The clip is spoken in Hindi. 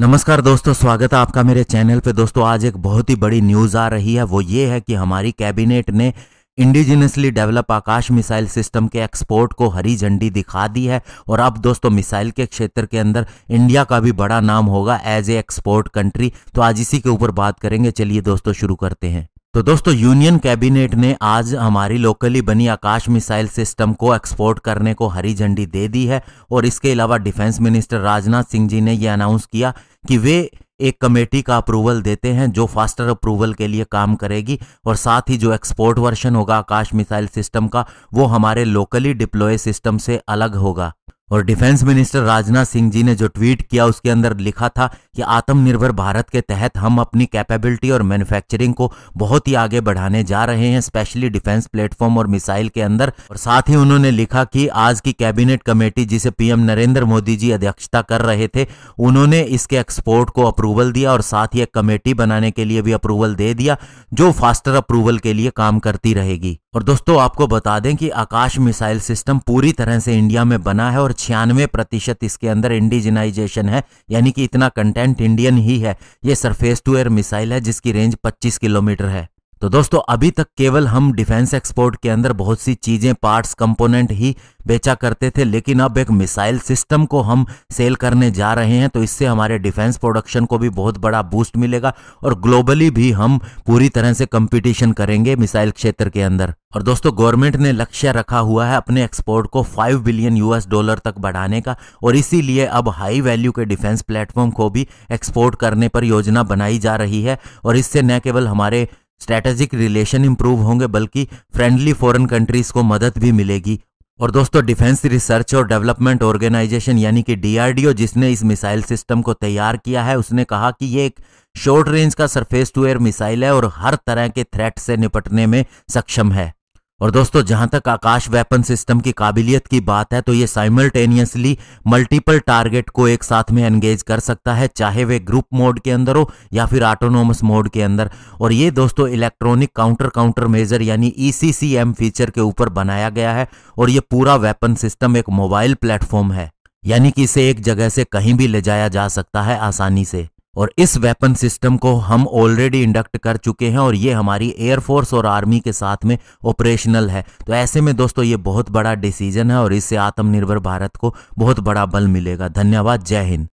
नमस्कार दोस्तों स्वागत है आपका मेरे चैनल पे दोस्तों आज एक बहुत ही बड़ी न्यूज़ आ रही है वो ये है कि हमारी कैबिनेट ने indigenously develop Akash missile system के एक्सपोर्ट को हरी झंडी दिखा दी है और अब दोस्तों मिसाइल के क्षेत्र के अंदर इंडिया का भी बड़ा नाम होगा एज ए एक्सपोर्ट कंट्री तो आज इसी के ऊपर बात करेंगे चलिए दोस्तों शुरू करते हैं तो दोस्तों यूनियन कैबिनेट ने आज हमारी लोकली बनी आकाश मिसाइल सिस्टम को एक्सपोर्ट करने को हरी झंडी दे दी है और इसके अलावा डिफेंस मिनिस्टर राजनाथ सिंह जी ने यह अनाउंस किया कि वे एक कमेटी का अप्रूवल देते हैं जो फास्टर अप्रूवल के लिए काम करेगी और साथ ही जो एक्सपोर्ट वर्शन होगा आकाश मिसाइल सिस्टम का वो हमारे लोकली डिप्लॉय सिस्टम से अलग होगा और डिफेंस मिनिस्टर राजनाथ सिंह जी ने जो ट्वीट किया उसके अंदर लिखा था कि आत्मनिर्भर भारत के तहत हम अपनी कैपेबिलिटी और मैन्युफैक्चरिंग को बहुत ही आगे बढ़ाने जा रहे हैं स्पेशली डिफेंस प्लेटफॉर्म और मिसाइल के अंदर और साथ ही उन्होंने लिखा कि आज की कैबिनेट कमेटी जिसे पीएम नरेंद्र मोदी जी अध्यक्षता कर रहे थे उन्होंने इसके एक्सपोर्ट को अप्रूवल दिया और साथ ही एक कमेटी बनाने के लिए भी अप्रूवल दे दिया जो फास्टर अप्रूवल के लिए काम करती रहेगी और दोस्तों आपको बता दें कि आकाश मिसाइल सिस्टम पूरी तरह से इंडिया में बना है और छियानवे प्रतिशत इसके अंदर इंडिजिनाइजेशन है यानी कि इतना कंटेंट पेंट इंडियन ही है ये सरफेस टू एयर मिसाइल है जिसकी रेंज 25 किलोमीटर है तो दोस्तों अभी तक केवल हम डिफेंस एक्सपोर्ट के अंदर बहुत सी चीजें पार्ट्स कंपोनेंट ही बेचा करते थे लेकिन अब एक मिसाइल सिस्टम को हम सेल करने जा रहे हैं तो इससे हमारे डिफेंस प्रोडक्शन को भी बहुत बड़ा बूस्ट मिलेगा और ग्लोबली भी हम पूरी तरह से कंपटीशन करेंगे मिसाइल क्षेत्र के अंदर और दोस्तों गवर्नमेंट ने लक्ष्य रखा हुआ है अपने एक्सपोर्ट को 5 बिलियन यूएस डॉलर तक बढ़ाने का और इसीलिए अब हाई वैल्यू के डिफेंस प्लेटफॉर्म को भी एक्सपोर्ट करने पर योजना बनाई जा रही है और इससे न केवल हमारे स्ट्रैटेजिक रिलेशन इंप्रूव होंगे बल्कि फ्रेंडली फॉरेन कंट्रीज को मदद भी मिलेगी और दोस्तों डिफेंस रिसर्च और डेवलपमेंट ऑर्गेनाइजेशन यानी कि डीआरडीओ जिसने इस मिसाइल सिस्टम को तैयार किया है उसने कहा कि ये एक शॉर्ट रेंज का सरफेस टू एयर मिसाइल है और हर तरह के थ्रेट से निपटने में सक्षम है और दोस्तों जहां तक आकाश वेपन सिस्टम की काबिलियत की बात है तो ये साइमल्टेनियसली मल्टीपल टारगेट को एक साथ में एंगेज कर सकता है चाहे वे ग्रुप मोड के अंदर हो या फिर ऑटोनोमस मोड के अंदर और ये दोस्तों इलेक्ट्रॉनिक काउंटर काउंटर मेजर यानी ईसीसीएम e फीचर के ऊपर बनाया गया है और ये पूरा वेपन सिस्टम एक मोबाइल प्लेटफॉर्म है यानी कि इसे एक जगह से कहीं भी ले जाया जा सकता है आसानी से और इस वेपन सिस्टम को हम ऑलरेडी इंडक्ट कर चुके हैं और ये हमारी एयरफोर्स और आर्मी के साथ में ऑपरेशनल है तो ऐसे में दोस्तों ये बहुत बड़ा डिसीजन है और इससे आत्मनिर्भर भारत को बहुत बड़ा बल मिलेगा धन्यवाद जय हिंद